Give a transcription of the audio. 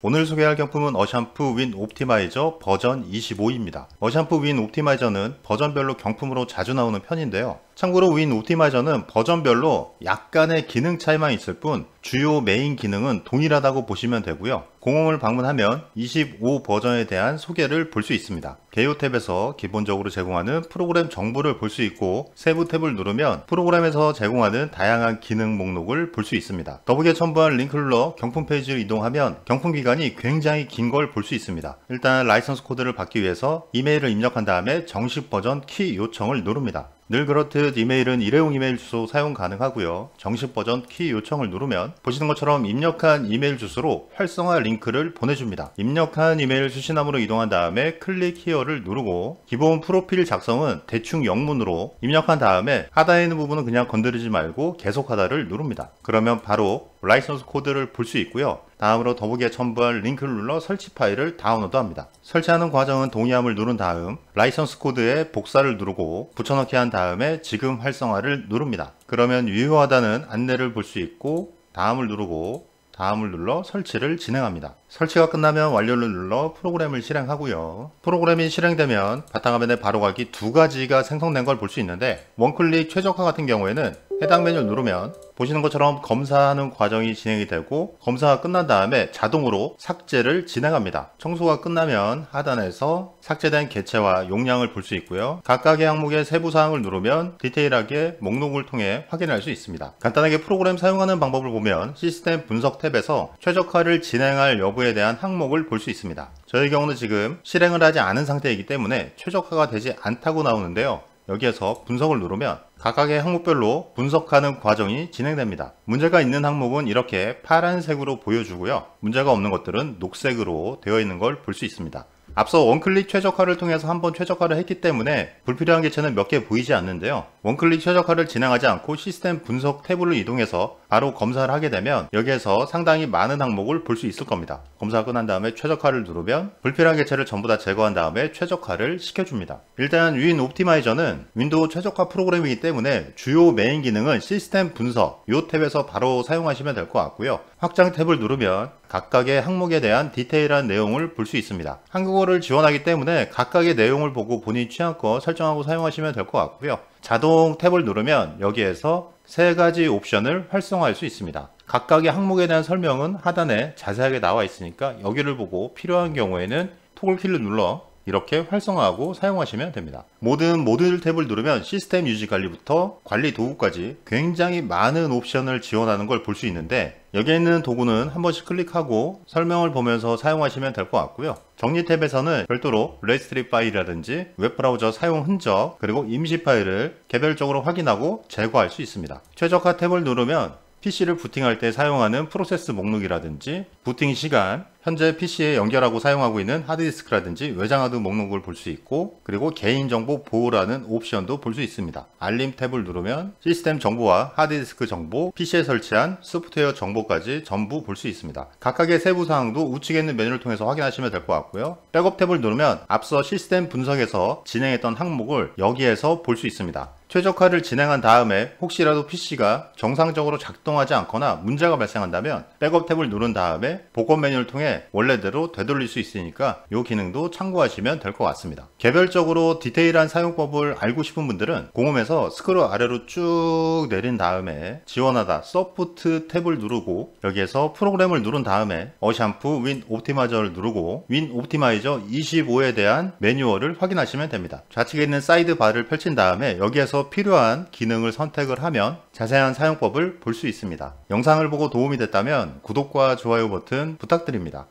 오늘 소개할 경품은 어샴푸 윈 옵티마이저 버전 25입니다. 어샴푸 윈 옵티마이저는 버전별로 경품으로 자주 나오는 편인데요. 참고로 윈 옵티마이저는 버전별로 약간의 기능 차이만 있을 뿐 주요 메인 기능은 동일하다고 보시면 되고요. 공홈을 방문하면 25 버전에 대한 소개를 볼 수 있습니다. 개요 탭에서 기본적으로 제공하는 프로그램 정보를 볼 수 있고 세부 탭을 누르면 프로그램에서 제공하는 다양한 기능 목록을 볼 수 있습니다. 더보기에 첨부한 링클러 경품 페이지로 이동하면 경품 기간이 굉장히 긴 걸 볼 수 있습니다. 일단 라이선스 코드를 받기 위해서 이메일을 입력한 다음에 정식 버전 키 요청을 누릅니다. 늘 그렇듯 이메일은 일회용 이메일 주소 사용 가능하고요. 정식 버전 키 요청을 누르면 보시는 것처럼 입력한 이메일 주소로 활성화 링크를 보내줍니다. 입력한 이메일 수신함으로 이동한 다음에 클릭 히어를 누르고 기본 프로필 작성은 대충 영문으로 입력한 다음에 하단에 있는 부분은 그냥 건드리지 말고 계속 하다를 누릅니다. 그러면 바로 라이선스 코드를 볼 수 있고요. 다음으로 더보기에 첨부할 링크를 눌러 설치 파일을 다운로드합니다. 설치하는 과정은 동의함을 누른 다음 라이선스 코드에 복사를 누르고 붙여넣기 한 다음에 지금 활성화를 누릅니다. 그러면 유효하다는 안내를 볼 수 있고 다음을 누르고 다음을 눌러 설치를 진행합니다. 설치가 끝나면 완료를 눌러 프로그램을 실행하고요. 프로그램이 실행되면 바탕화면에 바로가기 두 가지가 생성된 걸 볼 수 있는데 원클릭 최적화 같은 경우에는 해당 메뉴를 누르면 보시는 것처럼 검사하는 과정이 진행이 되고 검사가 끝난 다음에 자동으로 삭제를 진행합니다. 청소가 끝나면 하단에서 삭제된 개체와 용량을 볼 수 있고요. 각각의 항목의 세부 사항을 누르면 디테일하게 목록을 통해 확인할 수 있습니다. 간단하게 프로그램 사용하는 방법을 보면 시스템 분석 탭에서 최적화를 진행할 여부에 대한 항목을 볼 수 있습니다. 저의 경우는 지금 실행을 하지 않은 상태이기 때문에 최적화가 되지 않다고 나오는데요. 여기에서 분석을 누르면 각각의 항목별로 분석하는 과정이 진행됩니다. 문제가 있는 항목은 이렇게 파란색으로 보여주고요. 문제가 없는 것들은 녹색으로 되어 있는 걸 볼 수 있습니다. 앞서 원클릭 최적화를 통해서 한번 최적화를 했기 때문에 불필요한 개체는 몇 개 보이지 않는데요. 원클릭 최적화를 진행하지 않고 시스템 분석 탭으로 이동해서 바로 검사를 하게 되면 여기에서 상당히 많은 항목을 볼 수 있을 겁니다. 검사 끝난 다음에 최적화를 누르면 불필요한 개체를 전부 다 제거한 다음에 최적화를 시켜줍니다. 일단 윈 옵티마이저는 윈도우 최적화 프로그램이기 때문에 주요 메인 기능은 시스템 분석 이 탭에서 바로 사용하시면 될 것 같고요. 확장 탭을 누르면 각각의 항목에 대한 디테일한 내용을 볼 수 있습니다. 한국어를 지원하기 때문에 각각의 내용을 보고 본인 취향껏 설정하고 사용하시면 될 것 같고요. 자동 탭을 누르면 여기에서 세 가지 옵션을 활성화할 수 있습니다. 각각의 항목에 대한 설명은 하단에 자세하게 나와 있으니까 여기를 보고 필요한 경우에는 토글키를 눌러 이렇게 활성화하고 사용하시면 됩니다. 모든 모듈 탭을 누르면 시스템 유지 관리부터 관리 도구까지 굉장히 많은 옵션을 지원하는 걸 볼 수 있는데 여기에 있는 도구는 한 번씩 클릭하고 설명을 보면서 사용하시면 될 것 같고요. 정리 탭에서는 별도로 레스트리 파일이라든지 웹브라우저 사용 흔적 그리고 임시 파일을 개별적으로 확인하고 제거할 수 있습니다. 최적화 탭을 누르면 PC를 부팅할 때 사용하는 프로세스 목록이라든지 부팅 시간 현재 PC에 연결하고 사용하고 있는 하드디스크라든지 외장하드 목록을 볼 수 있고 그리고 개인정보 보호라는 옵션도 볼 수 있습니다. 알림 탭을 누르면 시스템 정보와 하드디스크 정보, PC에 설치한 소프트웨어 정보까지 전부 볼 수 있습니다. 각각의 세부 사항도 우측에 있는 메뉴를 통해서 확인하시면 될 것 같고요. 백업 탭을 누르면 앞서 시스템 분석에서 진행했던 항목을 여기에서 볼 수 있습니다. 최적화를 진행한 다음에 혹시라도 PC가 정상적으로 작동하지 않거나 문제가 발생한다면 백업 탭을 누른 다음에 복원 메뉴를 통해 원래대로 되돌릴 수 있으니까 이 기능도 참고하시면 될 것 같습니다. 개별적으로 디테일한 사용법을 알고 싶은 분들은 공홈에서 스크롤 아래로 쭉 내린 다음에 지원하다 소프트 탭을 누르고 여기에서 프로그램을 누른 다음에 어샴푸 윈 옵티마저를 누르고 윈 옵티마이저 25에 대한 매뉴얼을 확인하시면 됩니다. 좌측에 있는 사이드 바를 펼친 다음에 여기에서 중에서 필요한 기능을 선택을 하면 자세한 사용법을 볼 수 있습니다. 영상을 보고 도움이 됐다면 구독과 좋아요 버튼 부탁드립니다.